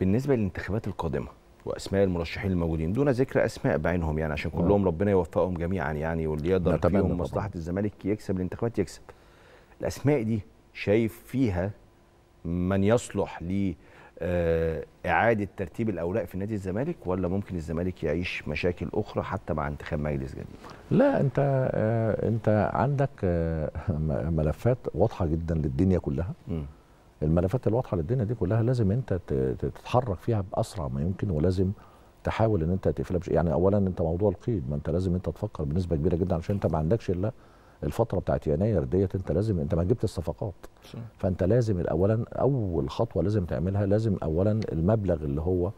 بالنسبه للانتخابات القادمه واسماء المرشحين الموجودين دون ذكر اسماء بعينهم يعني عشان آه. كلهم ربنا يوفقهم جميعا يعني واللي يقدر فيهم مصلحه الزمالك يكسب الانتخابات يكسب الاسماء دي شايف فيها من يصلح ل آه، اعاده ترتيب الاوراق في نادي الزمالك ولا ممكن الزمالك يعيش مشاكل اخرى حتى مع انتخاب مجلس جديد لا انت آه، انت عندك ملفات واضحه جدا للدنيا كلها م. الملفات الواضحه للدنيا دي كلها لازم انت تتحرك فيها باسرع ما يمكن ولازم تحاول ان انت تقفلها يعني اولا انت موضوع القيد ما انت لازم انت تفكر بنسبه كبيره جدا عشان انت ما عندكش الا الفتره بتاعت يناير ديت انت لازم انت ما جبت الصفقات فانت لازم اولا اول خطوه لازم تعملها لازم اولا المبلغ اللي هو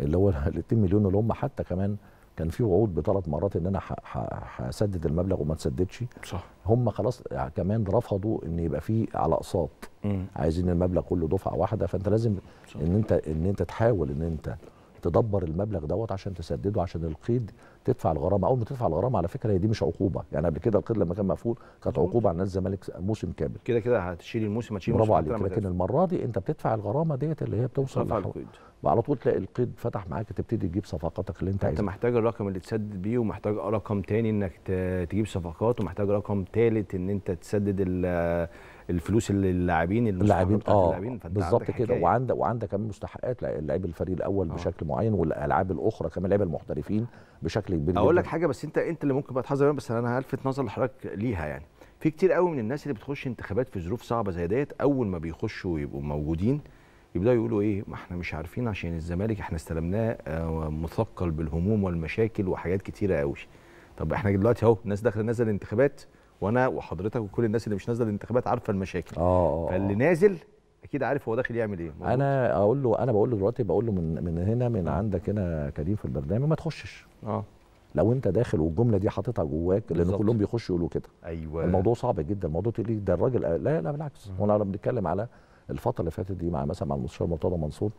اللي هو ال 2 مليون اللي هم حتى كمان كان في وعود بثلاث مرات ان انا هسدد المبلغ وما تسددش صح هم خلاص يعني كمان رفضوا ان يبقى في على اقساط عايزين المبلغ كله دفعه واحده فانت لازم صح. ان انت ان انت تحاول ان انت تدبر المبلغ دوت عشان تسدده عشان القيد تدفع الغرامه اول ما تدفع الغرامه على فكره هي دي مش عقوبه يعني قبل كده القيد لما كان مقفول كانت عقوبه على نادي الزمالك موسم كامل كده كده هتشيل الموسم هتشيل برافو عليك لكن المره دي انت بتدفع الغرامه ديت اللي هي بتوصل القيد وعلى طول تلاقي القيد فتح معاك تبتدي تجيب صفقاتك اللي انت عايزها انت محتاج الرقم اللي تسدد بيه ومحتاج رقم تاني انك تجيب صفقات ومحتاج رقم تالت ان انت تسدد الفلوس اللي اللاعبين اللاعبين اه بالظبط كده وعندك وعندك كمان مستحقات لعيب الفريق الاول آه. بشكل معين والالعاب الاخرى كمان لعيبه المحترفين بشكل شكل بين اقول لك حاجه بس انت انت اللي ممكن بقى تحذر منها بس انا هلفت نظر لحضرتك ليها يعني في كتير قوي من الناس اللي بتخش انتخابات في ظروف صعبه زي ديت اول ما بيخشوا ويبقوا موجودين يبداوا يقولوا ايه ما احنا مش عارفين عشان الزمالك احنا استلمناه آه، مثقل بالهموم والمشاكل وحاجات كتيره قوي طب احنا دلوقتي اهو الناس داخله نازله الانتخابات وانا وحضرتك وكل الناس اللي مش نازله الانتخابات عارفه المشاكل اه, آه،, آه. فاللي نازل اكيد عارف هو داخل يعمل ايه مضبوط. انا اقول له انا بقول له دلوقتي بقول له من من هنا من عندك هنا كريم في البرنامج ما تخشش اه لو انت داخل والجمله دي حاططها جواك لان كلهم بيخشوا يقولوا كده ايوه الموضوع صعب جدا الموضوع تقول ده الراجل لا لا بالعكس هو انا بنتكلم على الفتره اللي فاتت دي مع مثلا مع المستشار مرتضى منصور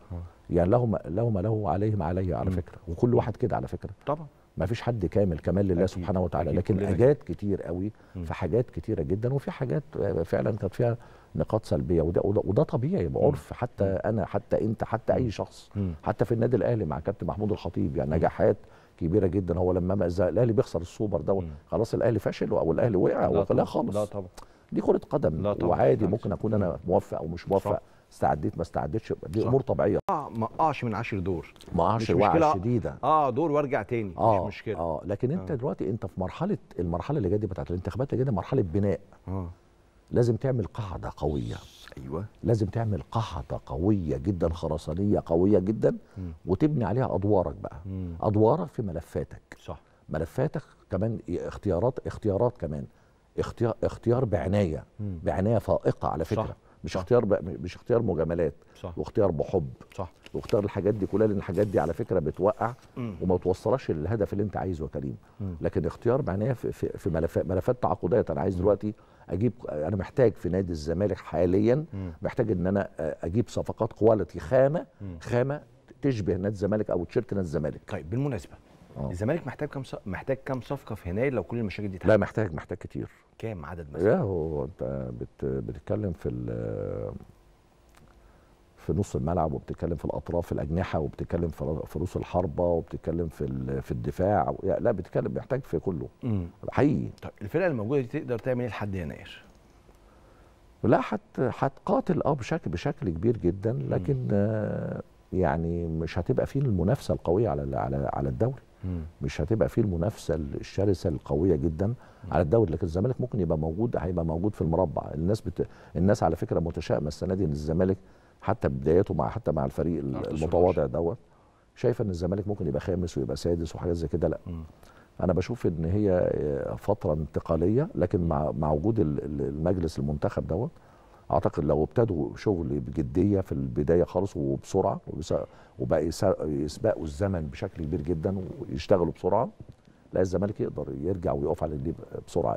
يعني لهم لهم له عليهم عليه على فكره وكل واحد كده على فكره طبعا ما فيش حد كامل كمال لله سبحانه وتعالى لكن حاجات أيوة. كتير قوي في حاجات كتيره جدا وفي حاجات فعلا كانت فيها نقاط سلبيه وده وده, وده طبيعي بعرف حتى انا حتى انت حتى اي شخص حتى في النادي الاهلي مع كابتن محمود الخطيب يعني نجاحات كبيره جدا هو لما الاهلي بيخسر السوبر ده خلاص الاهلي فشل او الاهلي وقع لا, لا خالص لا طبعا دي كره قدم لا طبعا. وعادي ممكن اكون انا موفق او مش موفق استعديت ما استعدتش دي امور طبيعيه اه ما اقعش من عشر دور ما اقعش شديده اه دور وارجع تاني آه مش مشكله اه لكن انت آه. دلوقتي انت في مرحله المرحله اللي جايه دي بتاعت الانتخابات اللي جايه دي مرحله بناء آه. لازم تعمل قاعده قويه ايوه لازم تعمل قحطه قويه جدا خرسانيه قويه جدا م. وتبني عليها ادوارك بقى م. ادوارك في ملفاتك صح ملفاتك كمان اختيارات اختيارات كمان اختيار, اختيار بعنايه م. بعنايه فائقه على فكره صح. مش اختيار مش اختيار مجاملات صح. واختيار بحب صح واختيار الحاجات دي كلها لان الحاجات دي على فكره بتوقع وما توصلش للهدف اللي انت عايزه يا كريم لكن اختيار معناه في, في ملفات ملفات تعاقدات انا عايز دلوقتي اجيب انا محتاج في نادي الزمالك حاليا محتاج ان انا اجيب صفقات كواليتي خامه خامه تشبه نادي الزمالك او تشيرت نادي الزمالك طيب بالمناسبه آه. الزمالك محتاج كام محتاج كام صفقه في هناي لو كل المشاكل دي تحل. لا محتاج محتاج كتير كام عدد مثلا؟ ياه هو انت بت بتتكلم في في نص الملعب وبتتكلم في الاطراف في الاجنحه وبتتكلم في رؤوس الحربه وبتتكلم في في الدفاع لا بتتكلم محتاج في كله مم. حقيقي طب الفرقه الموجوده دي تقدر تعمل ايه لحد يناير؟ لا هت هتقاتل اه بشكل بشكل كبير جدا لكن مم. آه، يعني مش هتبقى فيه المنافسه القويه على على على الدوري مش هتبقى فيه المنافسه الشرسه القويه جدا على الدوري لكن الزمالك ممكن يبقى موجود هيبقى موجود في المربع الناس بت... الناس على فكره متشائمه السنه دي ان الزمالك حتى بدايته مع حتى مع الفريق المتواضع دوت شايفه ان الزمالك ممكن يبقى خامس ويبقى سادس وحاجات زي كده لا انا بشوف ان هي آه، فتره انتقاليه لكن مع مع وجود المجلس المنتخب دوت اعتقد لو ابتدوا شغل بجديه في البدايه خالص وبسرعه وبقى يسبقوا الزمن بشكل كبير جدا ويشتغلوا بسرعه لا الزمالك يقدر يرجع ويقف على رجليه بسرعه